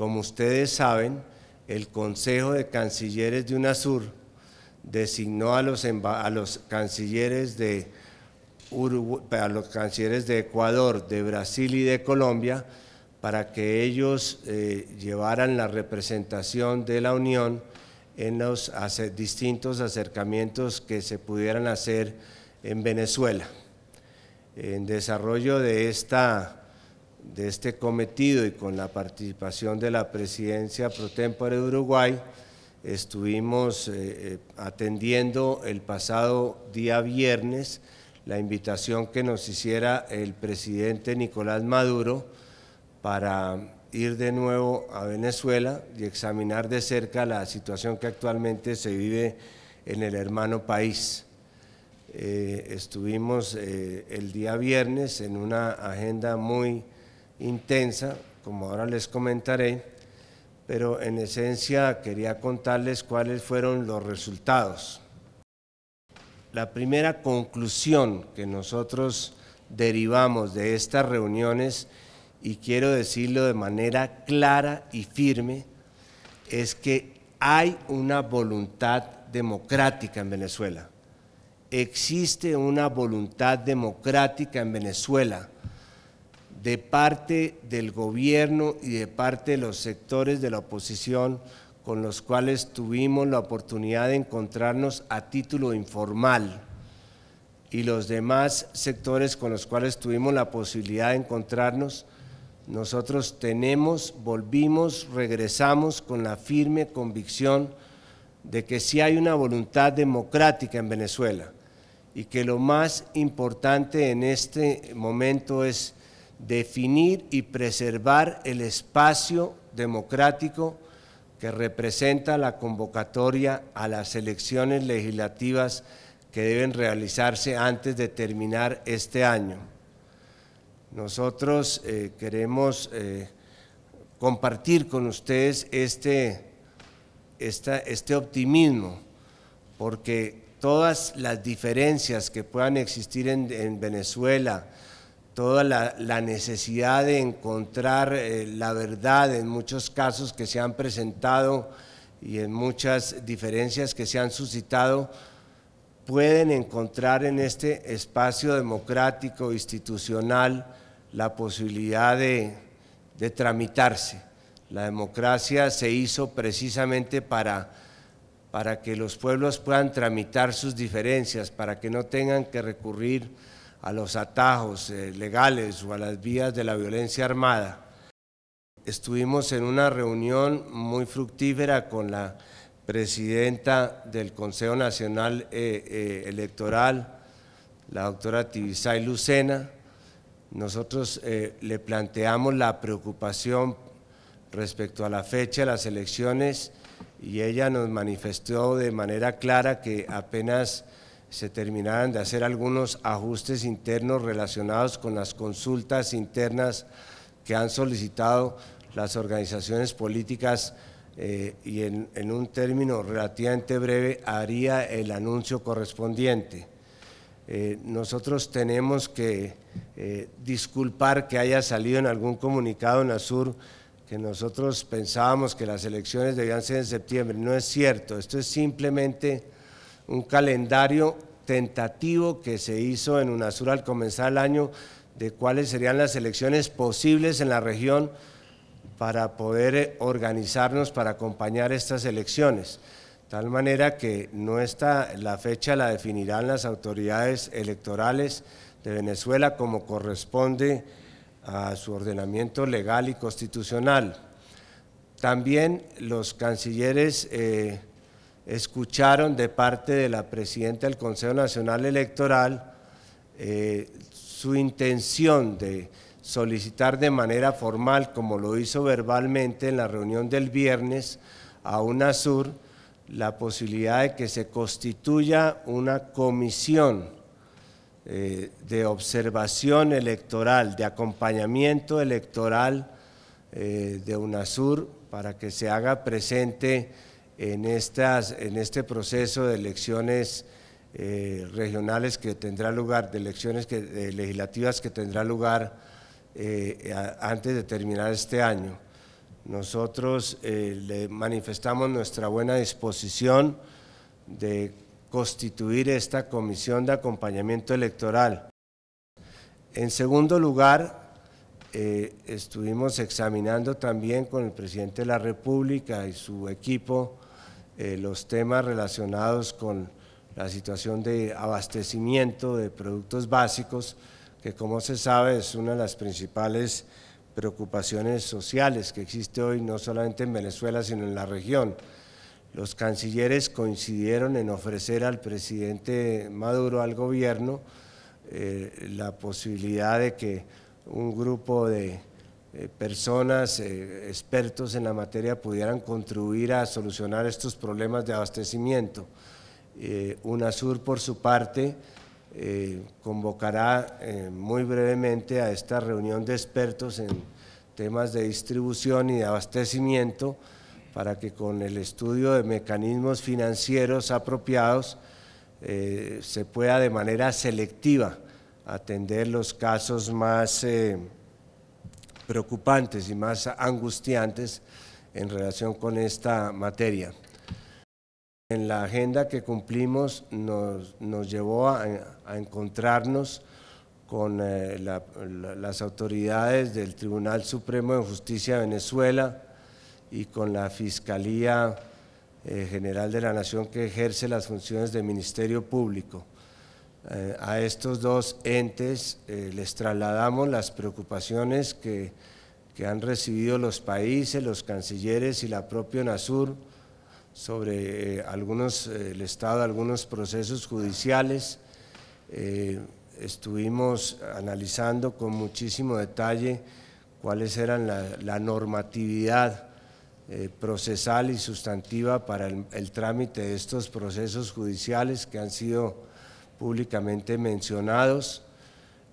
Como ustedes saben, el Consejo de Cancilleres de UNASUR designó a los, cancilleres de los cancilleres de Ecuador, de Brasil y de Colombia para que ellos eh, llevaran la representación de la Unión en los distintos acercamientos que se pudieran hacer en Venezuela. En desarrollo de esta de este cometido y con la participación de la presidencia pro tempore de Uruguay, estuvimos eh, eh, atendiendo el pasado día viernes la invitación que nos hiciera el presidente Nicolás Maduro para ir de nuevo a Venezuela y examinar de cerca la situación que actualmente se vive en el hermano país. Eh, estuvimos el día viernes en una agenda muy intensa, como ahora les comentaré, pero en esencia quería contarles cuáles fueron los resultados. La primera conclusión que nosotros derivamos de estas reuniones, y quiero decirlo de manera clara y firme, es que hay una voluntad democrática en Venezuela. Existe una voluntad democrática en Venezuela de parte del gobierno y de parte de los sectores de la oposición con los cuales tuvimos la oportunidad de encontrarnos a título informal y los demás sectores con los cuales tuvimos la posibilidad de encontrarnos, nosotros tenemos, volvimos, regresamos con la firme convicción de que sí hay una voluntad democrática en Venezuela y que lo más importante en este momento es definir y preservar el espacio democrático que representa la convocatoria a las elecciones legislativas que deben realizarse antes de terminar este año. Nosotros eh, queremos eh, compartir con ustedes este, este, optimismo, porque todas las diferencias que puedan existir en Venezuela, toda la, necesidad de encontrar eh, la verdad en muchos casos que se han presentado y en muchas diferencias que se han suscitado, pueden encontrar en este espacio democrático, institucional, la posibilidad de, tramitarse. La democracia se hizo precisamente para que los pueblos puedan tramitar sus diferencias, para que no tengan que recurrir a los atajos eh, legales o a las vías de la violencia armada. Estuvimos en una reunión muy fructífera con la presidenta del Consejo Nacional eh, eh, Electoral, la doctora Tibisay Lucena. Nosotros le planteamos la preocupación respecto a la fecha de las elecciones y ella nos manifestó de manera clara que apenas se terminaban de hacer algunos ajustes internos relacionados con las consultas internas que han solicitado las organizaciones políticas eh, y en, un término relativamente breve haría el anuncio correspondiente. Eh, nosotros tenemos que eh, disculpar que haya salido en algún comunicado en Azur que nosotros pensábamos que las elecciones debían ser en septiembre. No es cierto, esto es simplemente un calendario tentativo que se hizo en UNASUR al comenzar el año de cuáles serían las elecciones posibles en la región para poder eh, organizarnos para acompañar estas elecciones. Tal manera que no está, la fecha la definirán las autoridades electorales de Venezuela como corresponde a su ordenamiento legal y constitucional. También los cancilleres eh, escucharon de parte de la presidenta del Consejo Nacional Electoral eh, su intención de solicitar de manera formal, como lo hizo verbalmente en la reunión del viernes, a UNASUR la posibilidad de que se constituya una comisión eh, de observación electoral, de acompañamiento electoral eh, de UNASUR para que se haga presente en, estas, en este proceso de elecciones eh, regionales que tendrá lugar, de elecciones legislativas que tendrá lugar eh, antes de terminar este año. Nosotros eh, le manifestamos nuestra buena disposición de constituir esta comisión de acompañamiento electoral. En segundo lugar, estuvimos examinando también con el presidente de la República y su equipo eh, los temas relacionados con la situación de abastecimiento de productos básicos, que como se sabe es una de las principales preocupaciones sociales que existe hoy, no solamente en Venezuela, sino en la región. Los cancilleres coincidieron en ofrecer al presidente Maduro, al gobierno, eh, la posibilidad de que un grupo de eh, personas, eh, expertos en la materia pudieran contribuir a solucionar estos problemas de abastecimiento. Eh, UNASUR, por su parte, convocará muy brevemente a esta reunión de expertos en temas de distribución y de abastecimiento para que con el estudio de mecanismos financieros apropiados se pueda de manera selectiva atender los casos más preocupantes y más angustiantes en relación con esta materia. En la agenda que cumplimos nos, llevó a, encontrarnos con eh, las autoridades del Tribunal Supremo de Justicia de Venezuela y con la Fiscalía eh, General de la Nación que ejerce las funciones de Ministerio Público. Eh, a estos dos entes eh, les trasladamos las preocupaciones que, han recibido los países, los cancilleres y la propia NASUR sobre eh, algunos, el estado de algunos procesos judiciales. estuvimos analizando con muchísimo detalle cuáles eran la, normatividad procesal y sustantiva para el trámite de estos procesos judiciales que han sido públicamente mencionados.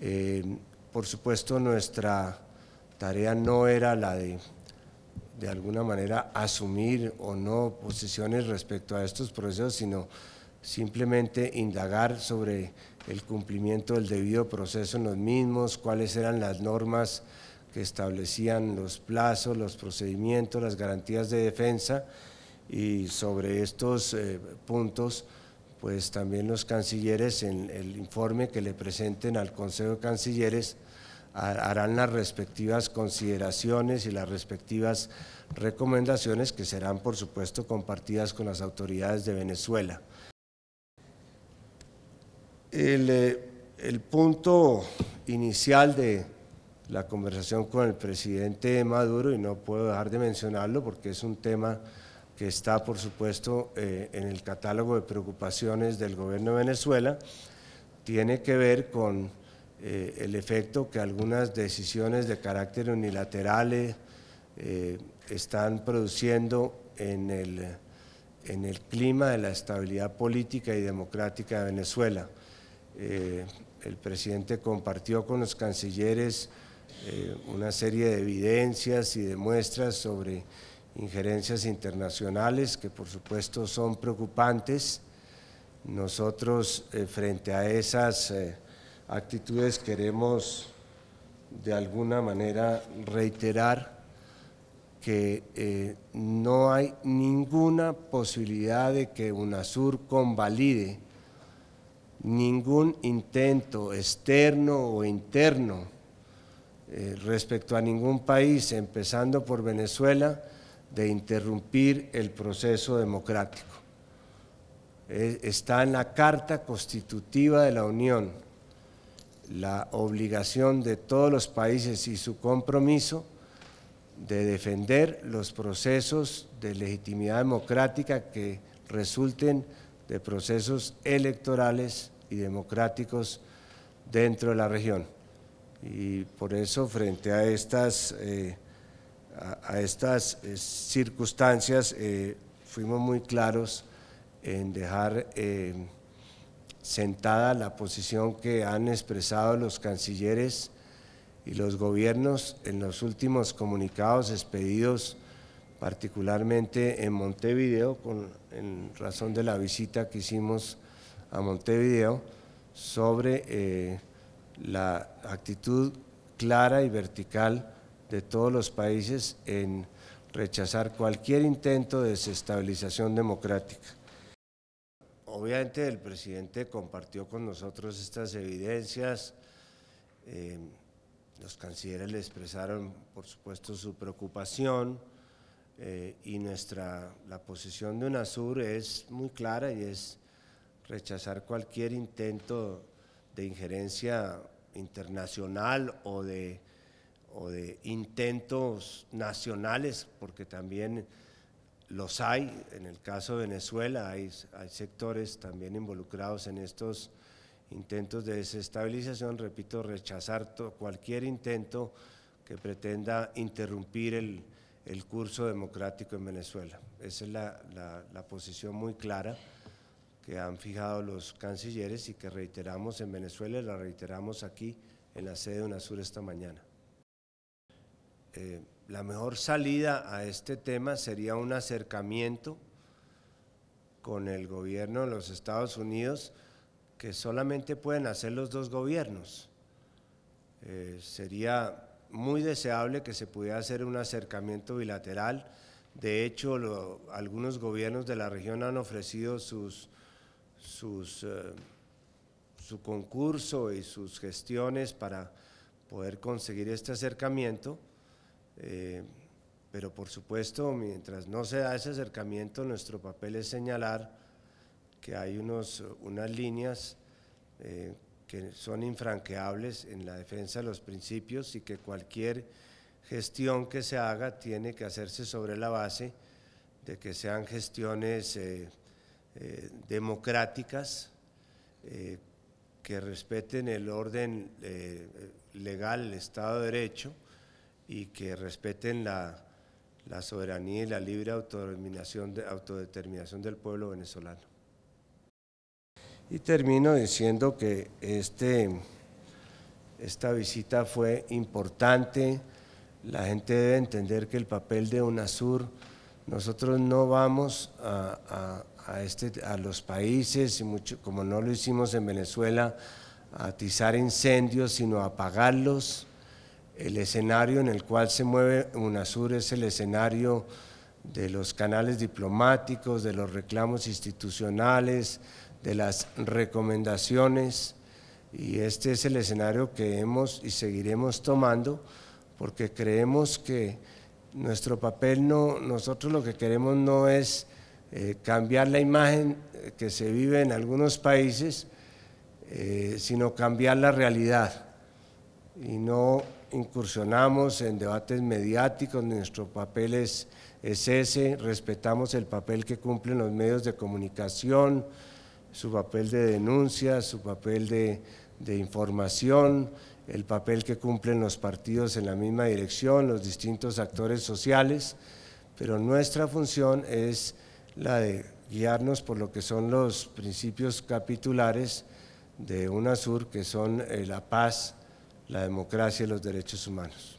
Eh, por supuesto, nuestra tarea no era la de, de alguna manera, asumir o no posiciones respecto a estos procesos, sino simplemente indagar sobre el cumplimiento del debido proceso en los mismos, cuáles eran las normas que establecían los plazos, los procedimientos, las garantías de defensa y sobre estos eh, puntos pues también los cancilleres en el informe que le presenten al Consejo de Cancilleres harán las respectivas consideraciones y las respectivas recomendaciones que serán por supuesto compartidas con las autoridades de Venezuela. Eh, el, punto inicial de la conversación con el presidente Maduro, y no puedo dejar de mencionarlo porque es un tema que está, por supuesto, eh, en el catálogo de preocupaciones del gobierno de Venezuela, tiene que ver con eh, el efecto que algunas decisiones de carácter unilateral eh, están produciendo en el, en el clima de la estabilidad política y democrática de Venezuela. el presidente compartió con los cancilleres una serie de evidencias y de muestras sobre injerencias internacionales que por supuesto son preocupantes. Nosotros eh, frente a esas eh, actitudes queremos de alguna manera reiterar que eh, no hay ninguna posibilidad de que UNASUR convalide ningún intento externo o interno respecto a ningún país, empezando por Venezuela, de interrumpir el proceso democrático. E, está en la Carta Constitutiva de la Unión la obligación de todos los países y su compromiso de defender los procesos de legitimidad democrática que resulten de procesos electorales y democráticos dentro de la región. Y por eso, frente a estas... Eh, a, estas eh, circunstancias eh, fuimos muy claros en dejar eh, sentada la posición que han expresado los cancilleres y los gobiernos en los últimos comunicados expedidos particularmente en Montevideo, con, en razón de la visita que hicimos a Montevideo, sobre la actitud clara y vertical de todos los países en rechazar cualquier intento de desestabilización democrática. Obviamente el presidente compartió con nosotros estas evidencias, eh, los cancilleres le expresaron por supuesto su preocupación eh, y nuestra, la posición de UNASUR es muy clara y es rechazar cualquier intento de injerencia internacional o de o de intentos nacionales, porque también los hay, en el caso de Venezuela hay, sectores también involucrados en estos intentos de desestabilización, repito, rechazar cualquier intento que pretenda interrumpir el, curso democrático en Venezuela. Esa es la, la posición muy clara que han fijado los cancilleres y que reiteramos en Venezuela y la reiteramos aquí en la sede de UNASUR esta mañana. Eh, la mejor salida a este tema sería un acercamiento con el gobierno de los Estados Unidos que solamente pueden hacer los dos gobiernos. Eh, sería muy deseable que se pudiera hacer un acercamiento bilateral. De hecho, algunos gobiernos de la región han ofrecido eh, su concurso y sus gestiones para poder conseguir este acercamiento. Eh, pero por supuesto, mientras no se da ese acercamiento, nuestro papel es señalar que hay unos, unas líneas eh, que son infranqueables en la defensa de los principios y que cualquier gestión que se haga tiene que hacerse sobre la base de que sean gestiones eh, democráticas, que respeten el orden legal, el Estado de Derecho y que respeten la, soberanía y la libre autodeterminación, de, autodeterminación del pueblo venezolano. Y termino diciendo que este, esta visita fue importante, la gente debe entender que el papel de UNASUR, nosotros no vamos a, a, este, los países, y como no lo hicimos en Venezuela, a atizar incendios, sino a apagarlos, el escenario en el cual se mueve UNASUR es el escenario de los canales diplomáticos, de los reclamos institucionales, de las recomendaciones y este es el escenario que hemos y seguiremos tomando porque creemos que nuestro papel no, nosotros lo que queremos no es eh, cambiar la imagen eh, que se vive en algunos países, eh, sino cambiar la realidad y no incursionamos en debates mediáticos, nuestro papel es, ese, respetamos el papel que cumplen los medios de comunicación, su papel de denuncia, su papel de, de información, el papel que cumplen los partidos en la misma dirección, los distintos actores sociales, pero nuestra función es la de guiarnos por lo que son los principios capitulares de UNASUR, que son eh, la paz, la democracia y los derechos humanos.